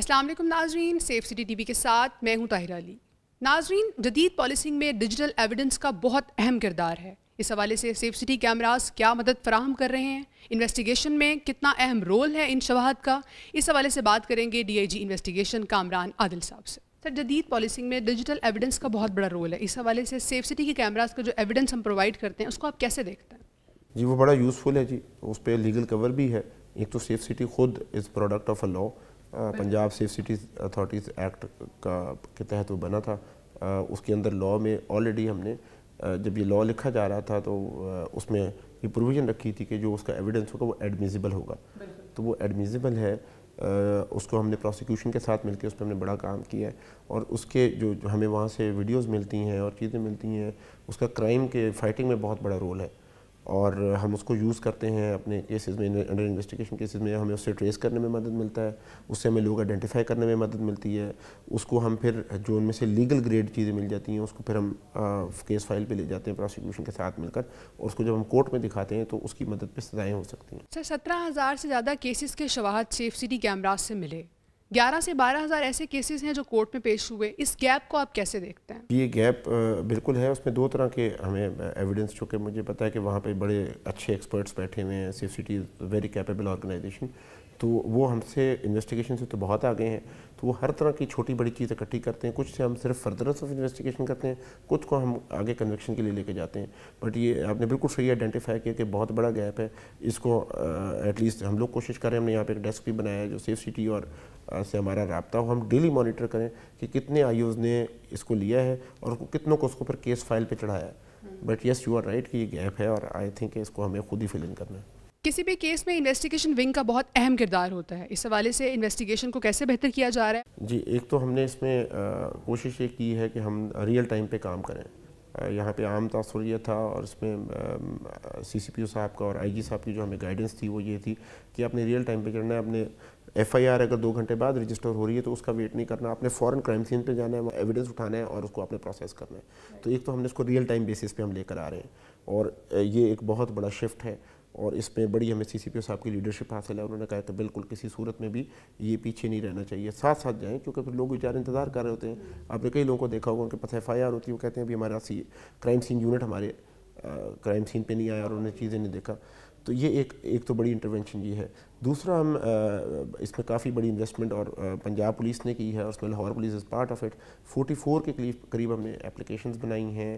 असलम नाजरीन safe city T V के साथ मैं हूं ताहिर अली नाजरीन जदीद पॉलिसिंग में डिजिटल एविडेंस का बहुत अहम किरदार है इस हवाले से सेफ सिटी कैमरास क्या मदद फराहम कर रहे हैं इन्वेस्टिगेशन में कितना अहम रोल है इन शवाहत का इस हवाले से बात करेंगे D I G investigation Kamran Adil साहब से सर जदीद पॉलिसिंग में डिजिटल एविडेंस का बहुत बड़ा रोल है इस हवाले से सेफ सिटी के कैमराज का जो एविडेंस हम प्रोवाइड करते हैं उसको आप कैसे देखते हैं जी वो बड़ा यूज़फुल है जी उस पर लीगल कवर भी है एक तो सेफ सिटी खुद is product of a law Punjab safe cities authorities act का के तहत वो बना था आ, उसके अंदर लॉ में ऑलरेडी हमने आ, जब ये लॉ लिखा जा रहा था तो आ, उसमें ये प्रोविज़न रखी थी कि जो उसका एविडेंस होगा वो एडमिजिबल होगा तो वो एडमिजिबल है उसको हमने प्रोसिक्यूशन के साथ मिलकर उस पर हमने बड़ा काम किया है और उसके जो, जो हमें वहाँ से वीडियोज़ मिलती हैं और चीज़ें मिलती हैं उसका क्राइम के फाइटिंग में बहुत बड़ा रोल है और हम उसको यूज़ करते हैं अपने केसेस में अंडर इन्वेस्टिगेशन केसेस में हमें उससे ट्रेस करने में मदद मिलता है उससे हमें लोग आइडेंटिफाई करने में मदद मिलती है उसको हम फिर जो उनमें से लीगल ग्रेड चीज़ें मिल जाती हैं उसको फिर हम आ, केस फाइल पे ले जाते हैं प्रोसिक्यूशन के साथ मिलकर और उसको जब हम कोर्ट में दिखाते हैं तो उसकी मदद पर सजाएँ हो सकती हैं सर सत्रह हज़ार से ज़्यादा केसेज़ के शवाहत सेफ सिटी कैमराज से मिले 11 से 12 हज़ार ऐसे केसेस हैं जो कोर्ट में पेश हुए इस गैप को आप कैसे देखते हैं ये गैप बिल्कुल है उसमें दो तरह के हमें एविडेंस चूँकि मुझे पता है कि वहाँ पे बड़े अच्छे एक्सपर्ट्स बैठे हुए हैं C T very capable organisation तो वो हमसे इन्वेस्टिगेशन से तो बहुत आगे हैं तो वो हर तरह की छोटी बड़ी चीज़ इकट्ठी करते हैं कुछ से हम सिर्फ फर्दरस ऑफ इन्वेस्टिगेशन करते हैं कुछ को हम आगे कन्वेक्शन के लिए लेके जाते हैं बट ये आपने बिल्कुल सही आइडेंटिफाई किया कि बहुत बड़ा गैप है इसको एटलीस्ट हम लोग कोशिश करें हमने यहाँ पर एक डेस्क भी बनाया है जो सेफ सिटी और से हमारा रबता हो हम डेली मॉनिटर करें कि कितने आई ने इसको लिया है और कितनों को उसको फिर केस फाइल पर चढ़ाया है but yes you are right कि ये गैप है और आई थिंक इसको हमें खुद ही फिल इन करना है किसी भी केस में इन्वेस्टिगेशन विंग का बहुत अहम किरदार होता है इस हवाले से इन्वेस्टिगेशन को कैसे बेहतर किया जा रहा है जी एक तो हमने इसमें कोशिश ये की है कि हम रियल टाइम पे काम करें यहाँ पे आम तासर यह था और इसमें सी सी पी ओ साहब का और आई जी साहब की जो हमें गाइडेंस थी वो ये थी कि आपने रियल टाइम पे करना है अपने एफ आई आर अगर दो घंटे बाद रजिस्टर हो रही है तो उसका वेट नहीं करना आपने फ़ौरन क्राइम सीन पे जाना है वहाँ एविडेंस उठाना है और उसको आपने प्रोसेस करना है तो एक तो हमने इसको रियल टाइम बेसिस पे हम लेकर आ रहे हैं और ये एक बहुत बड़ा शिफ्ट है और इसमें बड़ी हमें सी सी पी साहब की लीडरशिप हासिल है उन्होंने कहा कि बिल्कुल किसी सूरत में भी ये पीछे नहीं रहना चाहिए साथ साथ जाएँ क्योंकि फिर लोग बेचारे इंतजार कर रहे होते हैं आपने कई लोगों को देखा होगा उनके पास एफ आई आर होती है वो कहते हैं अभी हमारा सी क्राइम सीन यूनिट हमारे क्राइम सीन पर नहीं आया और उन्होंने चीज़ें नहीं देखा तो ये एक एक तो बड़ी इंटरवेंशन ये है दूसरा हम इसमें काफ़ी बड़ी इन्वेस्टमेंट और पंजाब पुलिस ने की है और उसमें Lahore police is part of it 44 के करीब करीब हमने एप्लीकेशंस बनाई हैं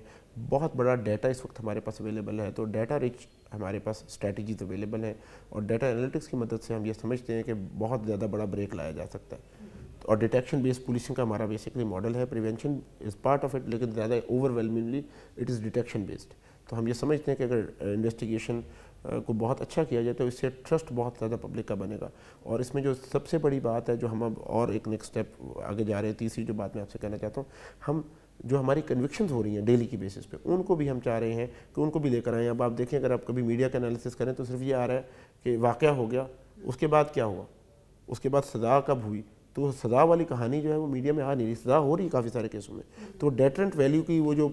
बहुत बड़ा डाटा इस वक्त हमारे पास अवेलेबल है तो डाटा रिच हमारे पास स्ट्रेटजीज अवेलेबल हैं और डाटा एनालिटिक्स की मदद से हम ये समझते हैं कि बहुत ज़्यादा बड़ा ब्रेक लाया जा सकता है और डिटेक्शन बेस्ड पुलिसिंग का हमारा बेसिकली मॉडल है prevention is part of it लेकिन ज़्यादा overwhelmingly it is detection based तो हम ये समझते हैं कि अगर इन्वेस्टिगेशन को बहुत अच्छा किया जाए तो इससे ट्रस्ट बहुत ज़्यादा पब्लिक का बनेगा और इसमें जो सबसे बड़ी बात है जो हम अब और एक नेक्स्ट स्टेप आगे जा रहे हैं तीसरी जो बात मैं आपसे कहना चाहता हूँ हम जो हमारी कन्विक्शन हो रही हैं डेली की बेसिस पे उनको भी हम चाह रहे हैं कि उनको भी लेकर आएँ अब आप देखें अगर आप कभी मीडिया का एनालिसिस करें तो सिर्फ ये आ रहा है कि वाक़ हो गया उसके बाद क्या हुआ उसके बाद सज़ा कब हुई तो सज़ा वाली कहानी जो है वो मीडिया में आ नहीं रही सज़ा हो रही है काफ़ी सारे केसों में तो डेटरेंट वैल्यू की वो जो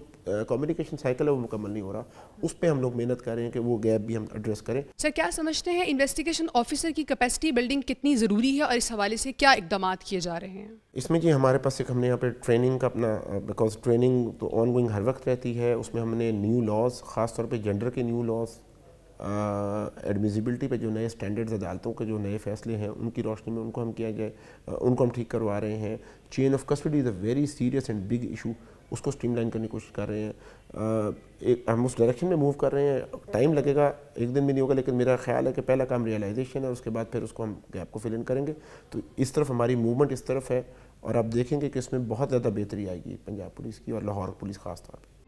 कम्युनिकेशन साइकिल है वो मुकम्मल नहीं हो रहा उस पर हम लोग मेहनत कर रहे हैं कि वो गैप भी हम एड्रेस करें सर क्या समझते हैं इन्वेस्टिगेशन ऑफिसर की कैपेसिटी बिल्डिंग कितनी ज़रूरी है और इस हवाले से क्या इकदाम किए जा रहे हैं इसमें जी हमारे पास एक हमने यहाँ पे ट्रेनिंग का अपना बिकॉज ट्रेनिंग तो ऑन गोइंग हर वक्त रहती है उसमें हमने न्यू लॉज ख़ासतौर पर जेंडर के न्यू लॉज एडमिजिबिलिटी पे जो नए स्टैंडर्ड्स अदालतों के जो नए फैसले हैं उनकी रोशनी में उनको हम किया जाए उनको हम ठीक करवा रहे हैं chain of custody is a very serious and big issue उसको स्ट्रीमलाइन करने की कोशिश कर रहे हैं एक हम उस डायरेक्शन में मूव कर रहे हैं टाइम लगेगा एक दिन भी नहीं होगा लेकिन मेरा ख्याल है कि पहला काम रियलाइजेशन है उसके बाद फिर उसको हम गैप को फिल इन करेंगे तो इस तरफ हमारी मूवमेंट इस तरफ है और आप देखेंगे कि इसमें बहुत ज़्यादा बेहतरी आएगी पंजाब पुलिस की और लाहौर पुलिस खास तौर पर